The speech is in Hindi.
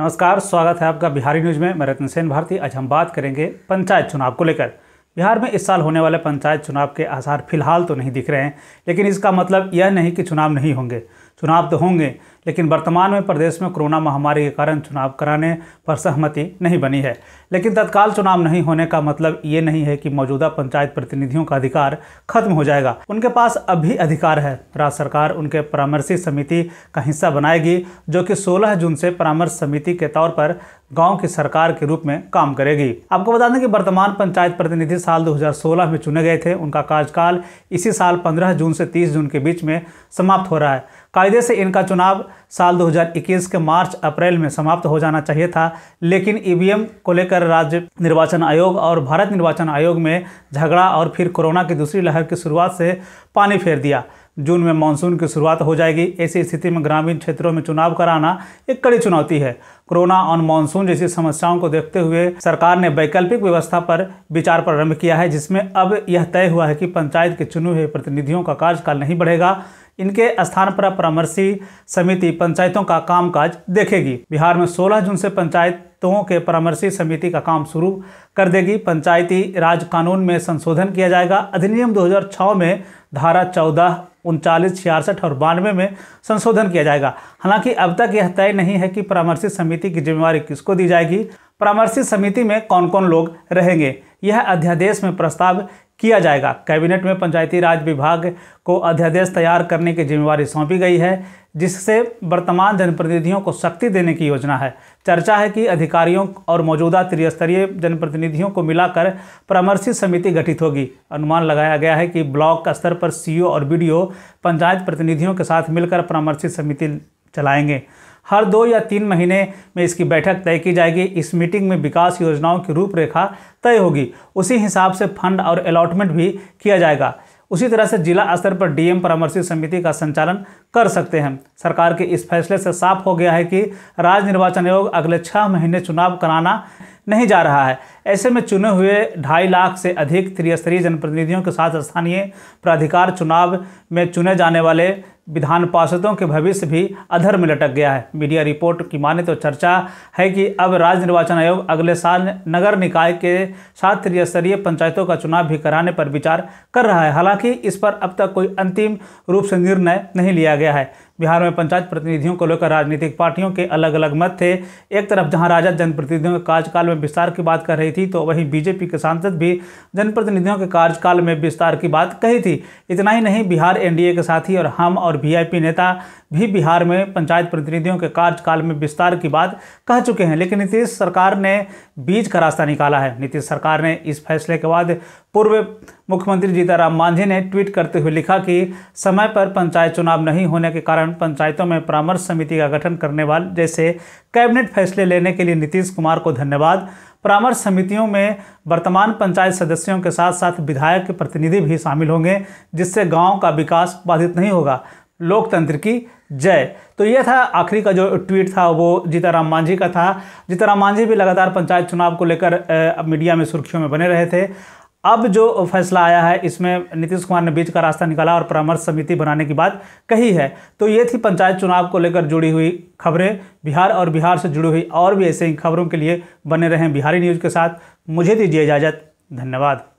नमस्कार स्वागत है आपका बिहारी न्यूज में मैं रतन सेन भारती आज हम बात करेंगे पंचायत चुनाव को लेकर बिहार में इस साल होने वाले पंचायत चुनाव के आसार फिलहाल तो नहीं दिख रहे हैं लेकिन इसका मतलब यह नहीं कि चुनाव नहीं होंगे चुनाव तो होंगे लेकिन वर्तमान में प्रदेश में कोरोना महामारी के कारण चुनाव कराने पर सहमति नहीं बनी है लेकिन तत्काल चुनाव नहीं होने का मतलब ये नहीं है कि मौजूदा पंचायत प्रतिनिधियों का अधिकार खत्म हो जाएगा उनके पास अब भी अधिकार है राज्य सरकार उनके परामर्शी समिति का हिस्सा बनाएगी जो कि सोलह जून से परामर्श समिति के तौर पर गांव की सरकार के रूप में काम करेगी आपको बता दें कि वर्तमान पंचायत प्रतिनिधि साल 2016 में चुने गए थे उनका कार्यकाल इसी साल 15 जून से 30 जून के बीच में समाप्त हो रहा है कायदे से इनका चुनाव साल 2021 के मार्च अप्रैल में समाप्त हो जाना चाहिए था लेकिन ईवीएम को लेकर राज्य निर्वाचन आयोग और भारत निर्वाचन आयोग में झगड़ा और फिर कोरोना की दूसरी लहर की शुरुआत से पानी फेर दिया जून में मानसून की शुरुआत हो जाएगी ऐसी स्थिति में ग्रामीण क्षेत्रों में चुनाव कराना एक कड़ी चुनौती है कोरोना और मानसून जैसी समस्याओं को देखते हुए सरकार ने वैकल्पिक व्यवस्था पर विचार प्रारंभ किया है जिसमें अब यह तय हुआ है कि पंचायत के चुने हुए प्रतिनिधियों का कार्यकाल नहीं बढ़ेगा इनके स्थान पर परामर्शी समिति पंचायतों का कामकाज देखेगी बिहार में 16 जून से पंचायतों के परामर्शी समिति का काम शुरू कर देगी पंचायती राज कानून में संशोधन किया जाएगा अधिनियम 2006 में धारा चौदह उनचालीस छियासठ और बानवे में संशोधन किया जाएगा हालांकि अब तक यह तय नहीं है कि परामर्शी समिति की जिम्मेवारी किसको दी जाएगी परामर्शी समिति में कौन कौन लोग रहेंगे यह अध्यादेश में प्रस्ताव किया जाएगा कैबिनेट में पंचायती राज विभाग को अध्यादेश तैयार करने की जिम्मेवारी सौंपी गई है जिससे वर्तमान जनप्रतिनिधियों को शक्ति देने की योजना है चर्चा है कि अधिकारियों और मौजूदा त्रिस्तरीय जनप्रतिनिधियों को मिलाकर परामर्शी समिति गठित होगी अनुमान लगाया गया है कि ब्लॉक स्तर पर सीईओ और बीडीओ पंचायत प्रतिनिधियों के साथ मिलकर परामर्शी समिति चलाएंगे हर दो या तीन महीने में इसकी बैठक तय की जाएगी इस मीटिंग में विकास योजनाओं की रूपरेखा तय होगी उसी हिसाब से फंड और अलॉटमेंट भी किया जाएगा उसी तरह से जिला स्तर पर डीएम परामर्शी समिति का संचालन कर सकते हैं सरकार के इस फैसले से साफ हो गया है कि राज्य निर्वाचन आयोग अगले छः महीने चुनाव कराना नहीं जा रहा है ऐसे में चुने हुए ढाई लाख से अधिक त्रिस्तरीय जनप्रतिनिधियों के साथ स्थानीय प्राधिकार चुनाव में चुने जाने वाले विधान पार्षदों के भविष्य भी अधर में लटक गया है मीडिया रिपोर्ट की माने तो चर्चा है कि अब राज्य निर्वाचन आयोग अगले साल नगर निकाय के साथ त्रिस्तरीय पंचायतों का चुनाव भी कराने पर विचार कर रहा है हालांकि इस पर अब तक कोई अंतिम रूप से निर्णय नहीं लिया गया है बिहार में पंचायत प्रतिनिधियों को लेकर राजनीतिक पार्टियों के अलग अलग मत थे एक तरफ जहां राजद जनप्रतिनिधियों के कार्यकाल में विस्तार की बात कर रही थी तो वहीं बीजेपी के सांसद भी जनप्रतिनिधियों के कार्यकाल में विस्तार की बात कही थी इतना ही नहीं बिहार एनडीए के साथी और हम और वीआईपी नेता भी बिहार में पंचायत प्रतिनिधियों के कार्यकाल में विस्तार की बात कह चुके हैं लेकिन नीतीश सरकार ने बीच का रास्ता निकाला है नीतीश सरकार ने इस फैसले के बाद पूर्व मुख्यमंत्री जीताराम मांझी ने ट्वीट करते हुए लिखा कि समय पर पंचायत चुनाव नहीं होने के कारण पंचायतों में परामर्श समिति का गठन करने वाले जैसे कैबिनेट फैसले लेने के लिए नीतीश कुमार को धन्यवाद परामर्श समितियों में वर्तमान पंचायत सदस्यों के साथ साथ विधायक के प्रतिनिधि भी शामिल होंगे जिससे गाँव का विकास बाधित नहीं होगा लोकतंत्र की जय तो यह था आखिरी का जो ट्वीट था वो जीताराम मांझी का था जीताराम मांझी भी लगातार पंचायत चुनाव को लेकर मीडिया में सुर्खियों में बने रहे थे अब जो फैसला आया है इसमें नीतीश कुमार ने बीच का रास्ता निकाला और परामर्श समिति बनाने की बात कही है तो ये थी पंचायत चुनाव को लेकर जुड़ी हुई खबरें बिहार और बिहार से जुड़ी हुई और भी ऐसे ही खबरों के लिए बने रहें बिहारी न्यूज़ के साथ मुझे दीजिए इजाज़त धन्यवाद